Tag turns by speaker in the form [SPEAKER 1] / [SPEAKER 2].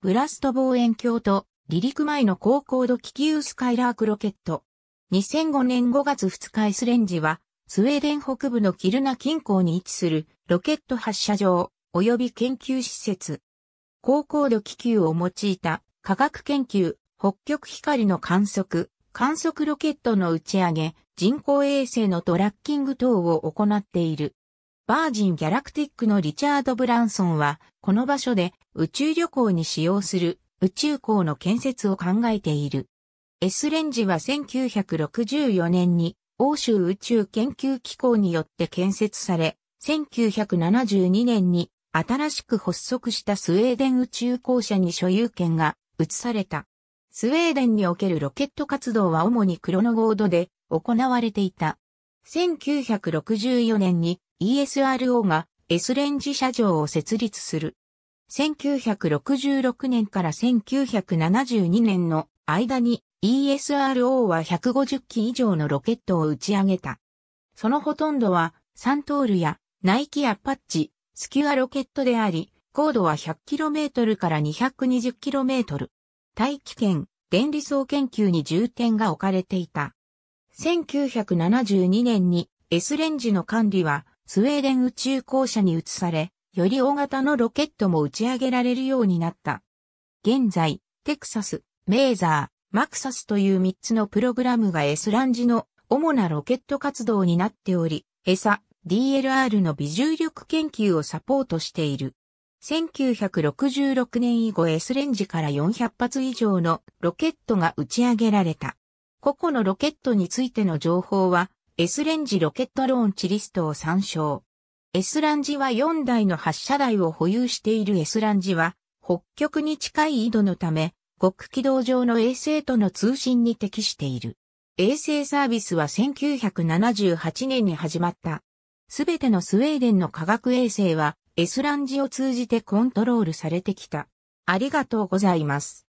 [SPEAKER 1] ブラスト望遠鏡と離陸前の高高度気球スカイラークロケット。2005年5月2日 S レンジは、スウェーデン北部のキルナ近郊に位置するロケット発射場及び研究施設。高高度気球を用いた科学研究、北極光の観測、観測ロケットの打ち上げ、人工衛星のトラッキング等を行っている。バージン・ギャラクティックのリチャード・ブランソンは、この場所で宇宙旅行に使用する宇宙港の建設を考えている。S レンジは1964年に欧州宇宙研究機構によって建設され、1972年に新しく発足したスウェーデン宇宙公社に所有権が移された。スウェーデンにおけるロケット活動は主にクロノゴードで行われていた。1964年に ESRO が S レンジ車上を設立する。1966年から1972年の間に ESRO は150機以上のロケットを打ち上げた。そのほとんどはサントールやナイキアパッチ、スキュアロケットであり、高度は 100km から 220km。大気圏、電離層研究に重点が置かれていた。1972年に S レンジの管理はスウェーデン宇宙公社に移され、より大型のロケットも打ち上げられるようになった。現在、テクサス、メーザー、マクサスという3つのプログラムが S ランジの主なロケット活動になっており、エサ、DLR の微重力研究をサポートしている。1966年以後 S レンジから400発以上のロケットが打ち上げられた。個々のロケットについての情報は S レンジロケットローンチリストを参照。S ランジは4台の発射台を保有している S ランジは、北極に近い緯度のため、極軌道上の衛星との通信に適している。衛星サービスは1978年に始まった。すべてのスウェーデンの科学衛星は S ランジを通じてコントロールされてきた。ありがとうございます。